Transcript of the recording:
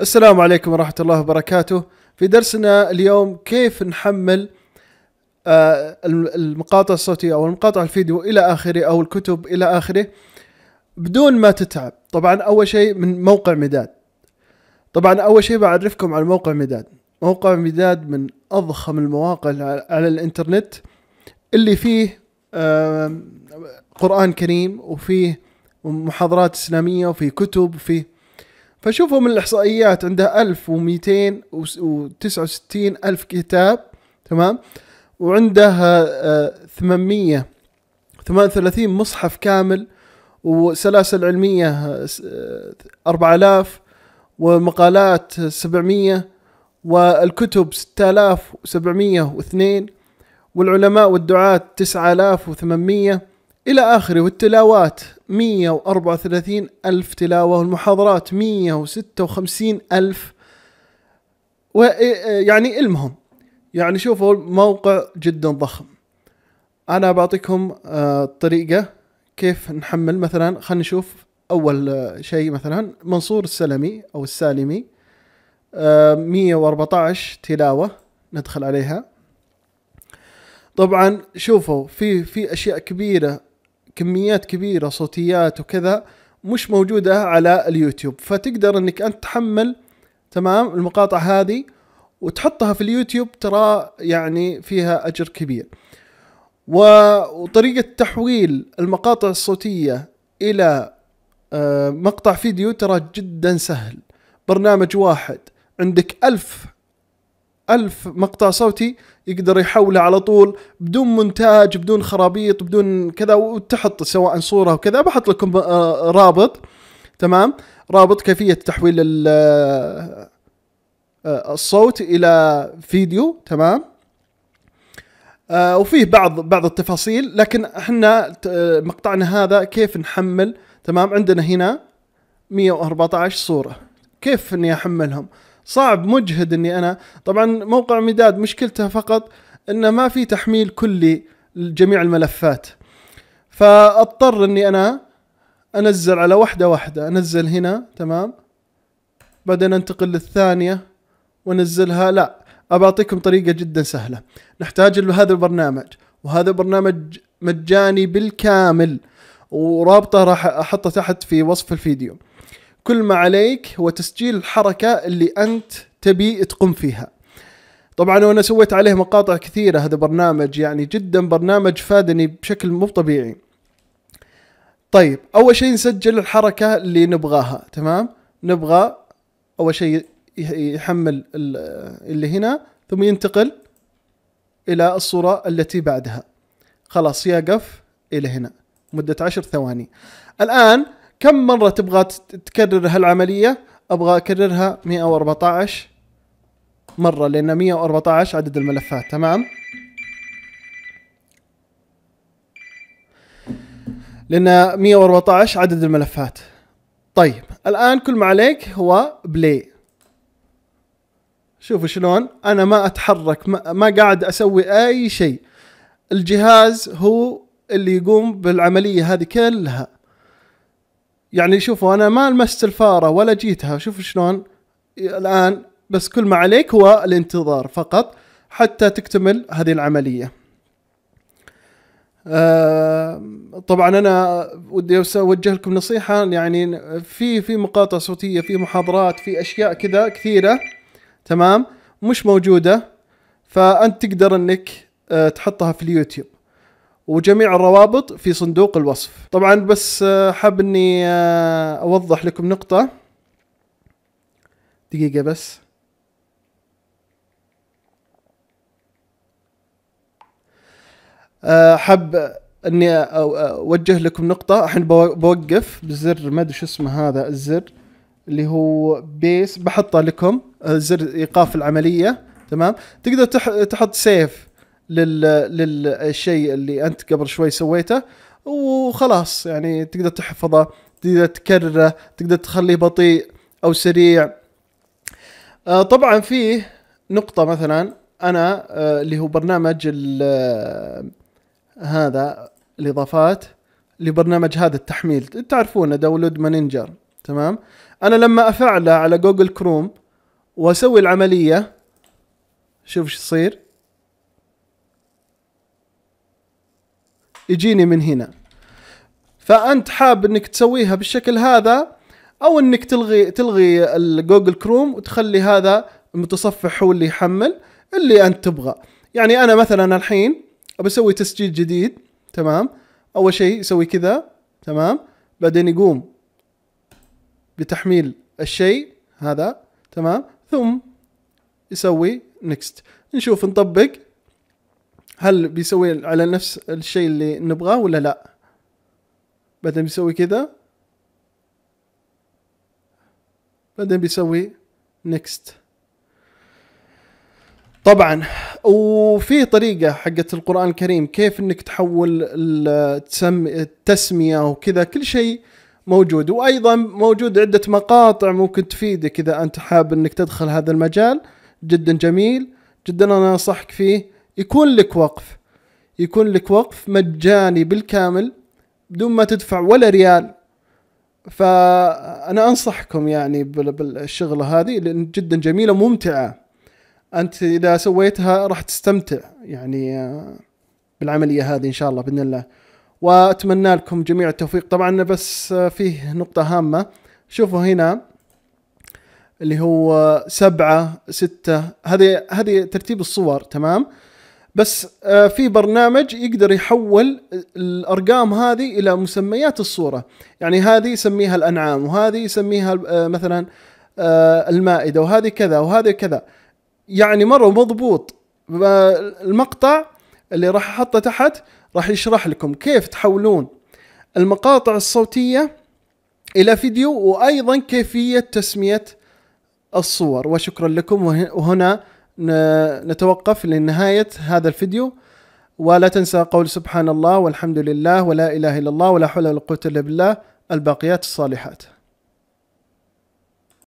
السلام عليكم ورحمة الله وبركاته في درسنا اليوم كيف نحمل آه، المقاطع الصوتية أو المقاطع الفيديو إلى آخره أو الكتب إلى آخره بدون ما تتعب طبعا أول شيء من موقع مداد طبعا أول شيء بعرفكم على موقع مداد موقع مداد من أضخم المواقع على الإنترنت اللي فيه آه، قرآن كريم وفيه محاضرات إسلامية وفيه كتب وفيه فشوفوا من الإحصائيات عنده 1269 ألف كتاب تمام وعنده 838 آه، مصحف كامل وسلاسل علمية 4000 آه، آه، ومقالات 700 والكتب 6702 والعلماء والدعاة 9800 إلى آخره والتلاوات 134 ألف تلاوة والمحاضرات 156 ألف ويعني إيه، إيه، المهم يعني شوفوا الموقع جدا ضخم أنا بعطيكم آه، طريقة كيف نحمل مثلا خلينا نشوف أول آه، شيء مثلا منصور السلمي أو السالمي 114 آه، تلاوة ندخل عليها طبعا شوفوا في في اشياء كبيره كميات كبيره صوتيات وكذا مش موجوده على اليوتيوب فتقدر انك انت تحمل تمام المقاطع هذه وتحطها في اليوتيوب ترى يعني فيها اجر كبير وطريقه تحويل المقاطع الصوتيه الى آه، مقطع فيديو ترى جدا سهل برنامج واحد عندك ألف ألف مقطع صوتي يقدر يحوله على طول بدون مونتاج بدون خرابيط بدون كذا وتحط سواء صورة وكذا بحط لكم آه، رابط تمام رابط كيفية تحويل آه، آه، الصوت إلى فيديو تمام وفيه بعض بعض التفاصيل لكن احنا مقطعنا هذا كيف نحمل تمام عندنا هنا 114 صورة كيف اني احملهم صعب مجهد اني انا طبعا موقع مداد مشكلته فقط انه ما في تحميل كلي لجميع الملفات فاضطر اني انا انزل على واحده واحده انزل هنا تمام بعدين انتقل للثانيه وانزلها لا أبعطيكم طريقة جدا سهلة نحتاج لهذا البرنامج وهذا برنامج مجاني بالكامل ورابطه راح احطه تحت في وصف الفيديو كل ما عليك هو تسجيل الحركة اللي أنت تبي تقوم فيها طبعا وانا سويت عليه مقاطع كثيره هذا برنامج يعني جدا برنامج فادني بشكل مو طبيعي طيب اول شيء نسجل الحركه اللي نبغاها تمام نبغى اول شيء يحمل اللي هنا ثم ينتقل الى الصوره التي بعدها خلاص يقف الى هنا مده عشر ثواني الان كم مرة تبغى تكرر هالعملية أبغى أكررها 114 مرة لأن 114 عدد الملفات تمام لأن 114 عدد الملفات طيب الآن كل ما عليك هو بلاي شوفوا شلون أنا ما أتحرك ما, قاعد أسوي أي شيء الجهاز هو اللي يقوم بالعملية هذه كلها يعني شوفوا انا ما لمست الفاره ولا جيتها شوفوا شلون الان بس كل ما عليك هو الانتظار فقط حتى تكتمل هذه العمليه آه طبعا انا ودي اوجه لكم نصيحه يعني في في مقاطع صوتيه في محاضرات في اشياء كذا كثيره تمام مش موجوده فانت تقدر انك آه، تحطها في اليوتيوب وجميع الروابط في صندوق الوصف طبعا بس آه، حاب اني آه، اوضح لكم نقطة دقيقة بس آه، حاب اني اوجه لكم نقطة الحين بوقف بزر ما ادري شو اسمه هذا الزر اللي هو بيس بحطه لكم زر ايقاف العملية تمام تقدر تحط سيف لل للشيء اللي انت قبل شوي سويته وخلاص يعني تقدر تحفظه تقدر تكرره تقدر تخليه بطيء او سريع آه، طبعا فيه نقطه مثلا انا آه، اللي هو برنامج آه، هذا الاضافات لبرنامج هذا التحميل تعرفونه داونلود مانجر تمام انا لما افعله على جوجل كروم واسوي العمليه شوف ايش يصير يجيني من هنا فانت حاب انك تسويها بالشكل هذا او انك تلغي تلغي الجوجل كروم وتخلي هذا المتصفح هو اللي يحمل اللي انت تبغى يعني انا مثلا الحين بسوي تسجيل جديد تمام اول شيء يسوي كذا تمام بعدين يقوم بتحميل الشيء هذا تمام ثم يسوي نكست نشوف نطبق هل بيسوي على نفس الشيء اللي نبغاه ولا لا بعدين بيسوي كذا بعدين بيسوي نيكست طبعا وفي طريقة حقت القرآن الكريم كيف انك تحول التسمية وكذا كل شيء موجود وايضا موجود عدة مقاطع ممكن تفيدك اذا انت حاب انك تدخل هذا المجال جدا جميل جدا انا انصحك فيه يكون لك وقف يكون لك وقف مجاني بالكامل بدون ما تدفع ولا ريال فأنا أنصحكم يعني بالشغلة هذه لأن جدا جميلة ممتعة أنت إذا سويتها راح تستمتع يعني آه، بالعملية هذه إن شاء الله بإذن الله وأتمنى لكم جميع التوفيق طبعا بس آه، فيه نقطة هامة شوفوا هنا اللي هو آه، سبعة ستة هذه هذه ترتيب الصور تمام بس آه، في برنامج يقدر يحول الارقام هذه الى مسميات الصوره يعني هذه يسميها الانعام وهذه يسميها آه، مثلا آه، المائده وهذه كذا وهذه كذا يعني مره مضبوط المقطع اللي راح احطه تحت راح يشرح لكم كيف تحولون المقاطع الصوتيه الى فيديو وايضا كيفيه تسميه الصور وشكرا لكم وهنا نتوقف لنهاية هذا الفيديو ولا تنسى قول سبحان الله والحمد لله ولا إله إلا الله ولا حول ولا قوة إلا بالله الباقيات الصالحات